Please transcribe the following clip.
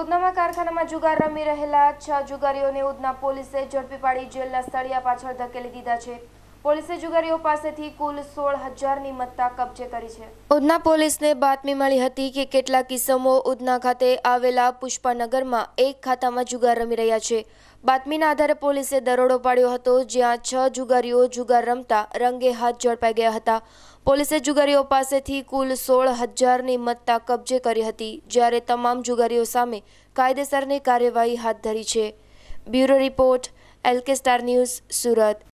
ઉધનામાં કારખાનામાં જુગાર રમી રહેલા છ જુગારીઓને ઉધના પોલીસે ઝડપી પાડી જેલના સળિયા પાછળ ધકેલી દીધા છે પોલીસે જુગારીઓ પાસેથી કુલ સોળ હજારની મત્તા કબજે કરી છે ઉધના પોલીસને બાતમી મળી હતી કે કેટલાક કિસ્સમો ઉધના ખાતે આવેલા પુષ્પાનગરમાં એક ખાતામાં જુગાર રમી રહ્યા છે બાતમીના આધારે પોલીસે દરોડો પાડ્યો હતો જ્યાં છ જુગારીઓ જુગાર રમતા રંગે હાથ ઝડપાઈ ગયા હતા પોલીસે જુગારીઓ પાસેથી કુલ સોળ હજારની મત્તા કબજે કરી હતી જ્યારે તમામ જુગારીઓ સામે કાયદેસરની કાર્યવાહી હાથ ધરી છે bureau report L K star news Surat